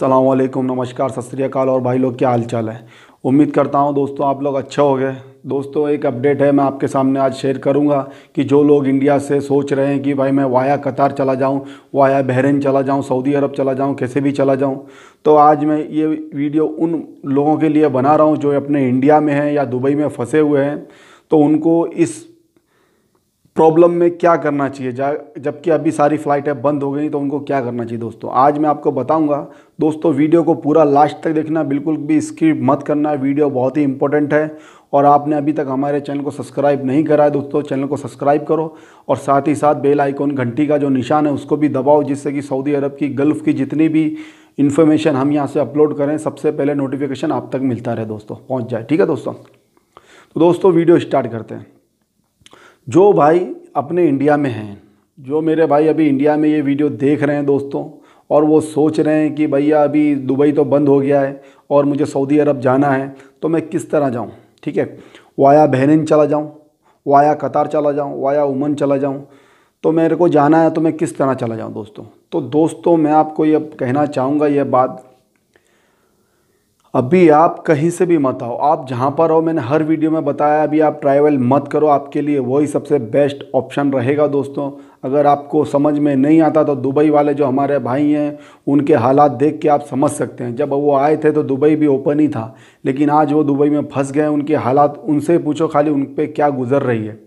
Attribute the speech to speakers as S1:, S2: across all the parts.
S1: सलामकुम नमस्कार सत और भाई लोग क्या हाल चाल है उम्मीद करता हूँ दोस्तों आप लोग अच्छे हो गए दोस्तों एक अपडेट है मैं आपके सामने आज शेयर करूँगा कि जो लोग इंडिया से सोच रहे हैं कि भाई मैं वाया कतार चला जाऊँ वाया बहरीन चला जाऊँ सऊदी अरब चला जाऊँ कैसे भी चला जाऊँ तो आज मैं ये वीडियो उन लोगों के लिए बना रहा हूँ जो अपने इंडिया में हैं या दुबई में फंसे हुए हैं तो उनको इस प्रॉब्लम में क्या करना चाहिए जबकि अभी सारी फ़्लाइटें बंद हो गई तो उनको क्या करना चाहिए दोस्तों आज मैं आपको बताऊंगा दोस्तों वीडियो को पूरा लास्ट तक देखना बिल्कुल भी स्किप मत करना वीडियो बहुत ही इंपॉर्टेंट है और आपने अभी तक हमारे चैनल को सब्सक्राइब नहीं करा है दोस्तों चैनल को सब्सक्राइब करो और साथ ही साथ बेल आइकॉन घंटी का जो निशान है उसको भी दबाओ जिससे कि सऊदी अरब की गल्फ़ की जितनी भी इन्फॉर्मेशन हम यहाँ से अपलोड करें सबसे पहले नोटिफिकेशन आप तक मिलता रहे दोस्तों पहुँच जाए ठीक है दोस्तों तो दोस्तों वीडियो स्टार्ट करते हैं जो भाई अपने इंडिया में हैं जो मेरे भाई अभी इंडिया में ये वीडियो देख रहे हैं दोस्तों और वो सोच रहे हैं कि भैया अभी दुबई तो बंद हो गया है और मुझे सऊदी अरब जाना है तो मैं किस तरह जाऊँ ठीक है वाया बहरीन चला जाऊँ वाया कतार चला जाऊँ वाया उमन चला जाऊँ तो मेरे को जाना है तो मैं किस तरह चला जाऊँ दोस्तों तो दोस्तों मैं आपको ये कहना चाहूँगा यह बात अभी आप कहीं से भी मत आओ आप जहाँ पर हो मैंने हर वीडियो में बताया अभी आप ट्रैवल मत करो आपके लिए वही सबसे बेस्ट ऑप्शन रहेगा दोस्तों अगर आपको समझ में नहीं आता तो दुबई वाले जो हमारे भाई हैं उनके हालात देख के आप समझ सकते हैं जब वो आए थे तो दुबई भी ओपन ही था लेकिन आज वो दुबई में फंस गए उनके हालात उनसे पूछो खाली उन पर क्या गुजर रही है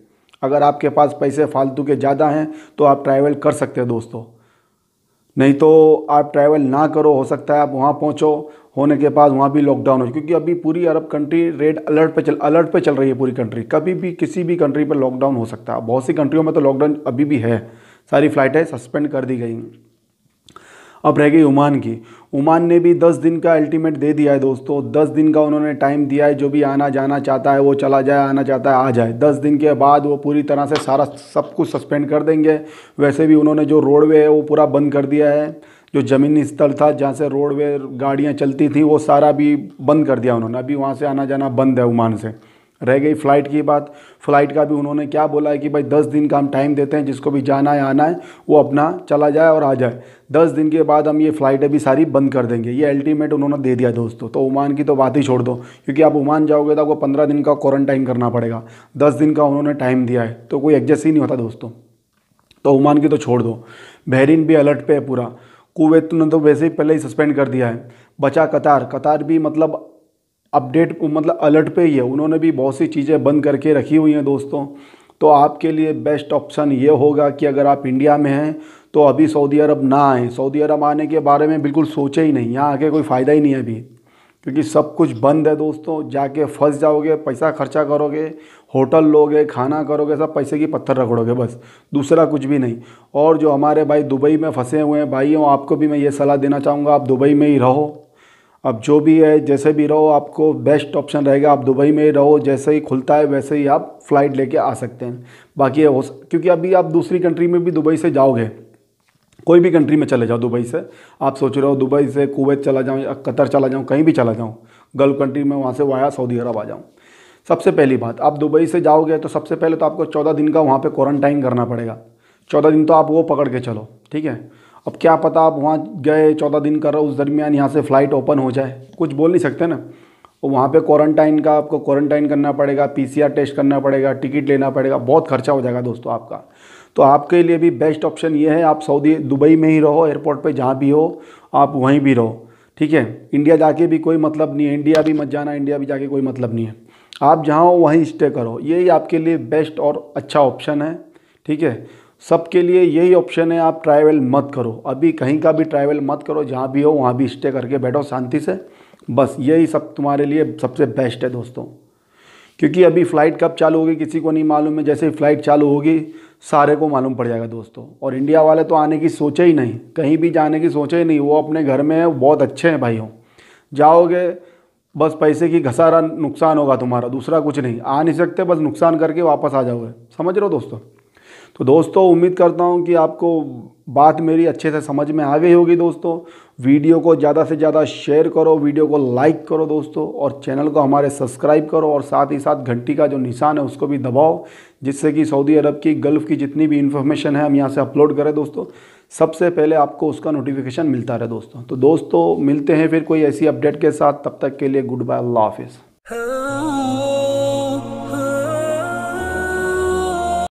S1: अगर आपके पास पैसे फालतू के ज़्यादा हैं तो आप ट्रैवल कर सकते हैं दोस्तों नहीं तो आप ट्रैवल ना करो हो सकता है आप वहाँ पहुँचो होने के बाद वहाँ भी लॉकडाउन हो क्योंकि अभी पूरी अरब कंट्री रेड अलर्ट पे चल अलर्ट पे चल रही है पूरी कंट्री कभी भी किसी भी कंट्री पर लॉकडाउन हो सकता है बहुत सी कंट्रियों में तो लॉकडाउन अभी भी है सारी फ़्लाइटें सस्पेंड कर दी गई अब रह गई ओमान की ओमान ने भी दस दिन का अल्टीमेट दे दिया है दोस्तों दस दिन का उन्होंने टाइम दिया है जो भी आना जाना चाहता है वो चला जाए आना चाहता है आ जाए दस दिन के बाद वो पूरी तरह से सारा सब कुछ सस्पेंड कर देंगे वैसे भी उन्होंने जो रोडवे है वो पूरा बंद कर दिया है जो ज़मीनी स्थल था जहाँ से रोडवे गाड़ियाँ चलती थी वो सारा भी बंद कर दिया उन्होंने अभी वहाँ से आना जाना बंद है ओमान से रह गई फ़्लाइट की बात फ़्लाइट का भी उन्होंने क्या बोला है कि भाई दस दिन का हम टाइम देते हैं जिसको भी जाना है आना है वो अपना चला जाए और आ जाए दस दिन के बाद हम ये फ़्लाइटें भी सारी बंद कर देंगे ये अल्टीमेट उन्होंने दे दिया दोस्तों तो ओमान की तो बात ही छोड़ दो क्योंकि आप ओमान जाओगे तो आपको पंद्रह दिन का क्वारंटाइन करना पड़ेगा दस दिन का उन्होंने टाइम दिया है तो कोई एडजस्ट ही नहीं होता दोस्तों तो ओमान की तो छोड़ दो बहरीन भी अलर्ट पे है पूरा कुवैत ने तो वैसे ही पहले ही सस्पेंड कर दिया है बचा कतार कतार भी मतलब अपडेट मतलब अलर्ट पे ही है उन्होंने भी बहुत सी चीज़ें बंद करके रखी हुई हैं दोस्तों तो आपके लिए बेस्ट ऑप्शन ये होगा कि अगर आप इंडिया में हैं तो अभी सऊदी अरब ना आएँ सऊदी अरब आने के बारे में बिल्कुल सोचे ही नहीं यहाँ आके कोई फ़ायदा ही नहीं है अभी क्योंकि सब कुछ बंद है दोस्तों जाके फंस जाओगे पैसा खर्चा करोगे होटल लोगे खाना करोगे सब पैसे की पत्थर रगड़ोगे बस दूसरा कुछ भी नहीं और जो हमारे भाई दुबई में फंसे हुए हैं भाइयों आपको भी मैं ये सलाह देना चाहूँगा आप दुबई में ही रहो अब जो भी है जैसे भी रहो आपको बेस्ट ऑप्शन रहेगा आप दुबई में ही रहो जैसे ही खुलता है वैसे ही आप फ़्लाइट लेके आ सकते हैं बाकी हो क्योंकि अभी आप दूसरी कंट्री में भी दुबई से जाओगे कोई भी कंट्री में चले जाओ दुबई से आप सोच रहे हो दुबई से कुवैत चला जाऊँ या कतर चला जाऊँ कहीं भी चला जाऊँ गल्फ कंट्री में वहाँ से वाया सऊदी अरब आ जाऊँ सबसे पहली बात आप दुबई से जाओगे तो सबसे पहले तो आपको चौदह दिन का वहाँ पर क्वारंटाइन करना पड़ेगा चौदह दिन तो आप वो पकड़ के चलो ठीक है अब क्या पता आप वहाँ गए चौदह दिन कर रहे हो उस दरमियान यहाँ से फ़्लाइट ओपन हो जाए कुछ बोल नहीं सकते ना वहाँ पे क्वारंटाइन का आपको क्वारंटाइन करना पड़ेगा पीसीआर टेस्ट करना पड़ेगा टिकट लेना पड़ेगा बहुत खर्चा हो जाएगा दोस्तों आपका तो आपके लिए भी बेस्ट ऑप्शन ये है आप सऊदी दुबई में ही रहो एयरपोर्ट पे जहाँ भी हो आप वहीं भी रहो ठीक है इंडिया जाके भी कोई मतलब नहीं है इंडिया भी मत जाना इंडिया भी जाके कोई मतलब नहीं है आप जहाँ हो वहीं स्टे करो यही आपके लिए बेस्ट और अच्छा ऑप्शन है ठीक है सबके लिए यही ऑप्शन है आप ट्रैवल मत करो अभी कहीं का भी ट्रैवल मत करो जहाँ भी हो वहाँ भी स्टे करके बैठो शांति से बस यही सब तुम्हारे लिए सबसे बेस्ट है दोस्तों क्योंकि अभी फ़्लाइट कब चालू होगी किसी को नहीं मालूम है जैसे फ़्लाइट चालू होगी सारे को मालूम पड़ जाएगा दोस्तों और इंडिया वाले तो आने की सोचे ही नहीं कहीं भी जाने की सोचे ही नहीं वो अपने घर में है बहुत अच्छे हैं भाई जाओगे बस पैसे की घसारा नुकसान होगा तुम्हारा दूसरा कुछ नहीं आ नहीं सकते बस नुकसान करके वापस आ जाओगे समझ रहे हो दोस्तों तो दोस्तों उम्मीद करता हूँ कि आपको बात मेरी अच्छे से समझ में आ गई होगी दोस्तों वीडियो को ज़्यादा से ज़्यादा शेयर करो वीडियो को लाइक करो दोस्तों और चैनल को हमारे सब्सक्राइब करो और साथ ही साथ घंटी का जो निशान है उसको भी दबाओ जिससे कि सऊदी अरब की गल्फ़ की जितनी भी इन्फॉर्मेशन है हम यहाँ से अपलोड करें दोस्तों सबसे पहले आपको उसका नोटिफिकेशन मिलता रहे दोस्तों तो दोस्तों मिलते हैं फिर कोई ऐसी अपडेट के साथ तब तक के लिए गुड बाय अल्लाह हाफिज़